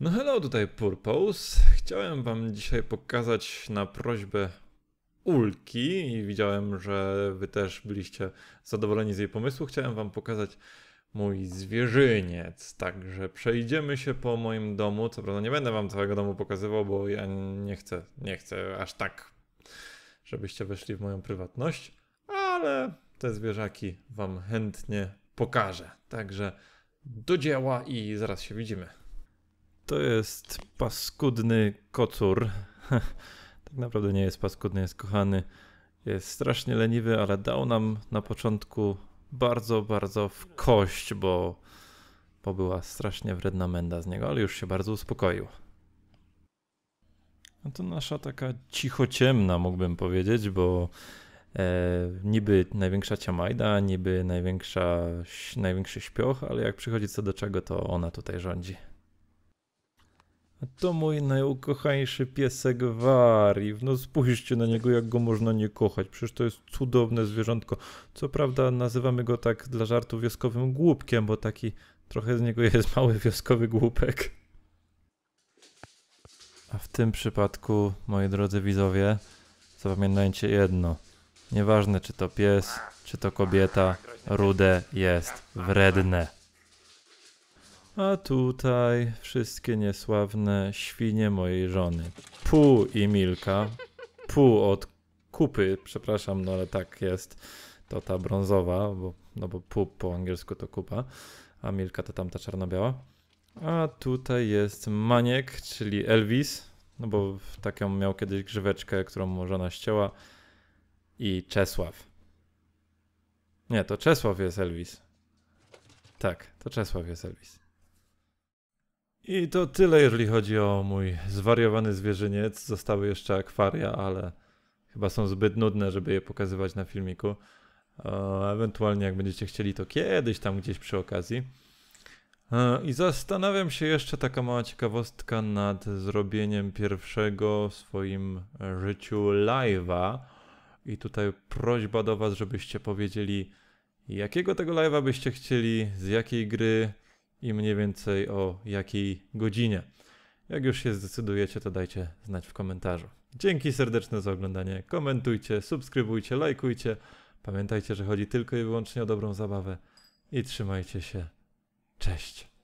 No hello, tutaj Purpose. Chciałem wam dzisiaj pokazać na prośbę Ulki i widziałem, że wy też byliście zadowoleni z jej pomysłu. Chciałem wam pokazać mój zwierzyniec, także przejdziemy się po moim domu. Co prawda nie będę wam całego domu pokazywał, bo ja nie chcę, nie chcę aż tak, żebyście weszli w moją prywatność, ale te zwierzaki wam chętnie pokażę. Także do dzieła i zaraz się widzimy. To jest paskudny kocur. tak naprawdę nie jest paskudny, jest kochany. Jest strasznie leniwy, ale dał nam na początku bardzo, bardzo w kość, bo, bo była strasznie wredna menda z niego, ale już się bardzo uspokoił. No to nasza taka cicho-ciemna, mógłbym powiedzieć, bo e, niby największa ciamajda, niby największa, największy śpioch, ale jak przychodzi co do czego, to ona tutaj rządzi. To mój najukochańszy piesek Wari. No spójrzcie na niego, jak go można nie kochać. Przecież to jest cudowne zwierzątko. Co prawda nazywamy go tak dla żartu wioskowym głupkiem, bo taki trochę z niego jest mały wioskowy głupek. A w tym przypadku, moi drodzy widzowie, zapamiętajcie jedno. Nieważne czy to pies, czy to kobieta, rude jest wredne. A tutaj wszystkie niesławne świnie mojej żony. Pół i Milka. Pół od kupy, przepraszam, no ale tak jest. To ta brązowa, bo, no bo pół po angielsku to kupa, a Milka to tamta czarno-biała. A tutaj jest Maniek, czyli Elvis, no bo taką miał kiedyś grzyweczkę, którą mu żona ścięła. I Czesław. Nie, to Czesław jest Elvis. Tak, to Czesław jest Elvis. I to tyle, jeżeli chodzi o mój zwariowany zwierzyniec. Zostały jeszcze akwaria, ale chyba są zbyt nudne, żeby je pokazywać na filmiku. E, ewentualnie, jak będziecie chcieli, to kiedyś tam gdzieś przy okazji. E, I zastanawiam się jeszcze taka mała ciekawostka nad zrobieniem pierwszego w swoim życiu live'a. I tutaj prośba do Was, żebyście powiedzieli, jakiego tego live'a byście chcieli, z jakiej gry i mniej więcej o jakiej godzinie. Jak już się zdecydujecie, to dajcie znać w komentarzu. Dzięki serdeczne za oglądanie. Komentujcie, subskrybujcie, lajkujcie. Pamiętajcie, że chodzi tylko i wyłącznie o dobrą zabawę. I trzymajcie się. Cześć.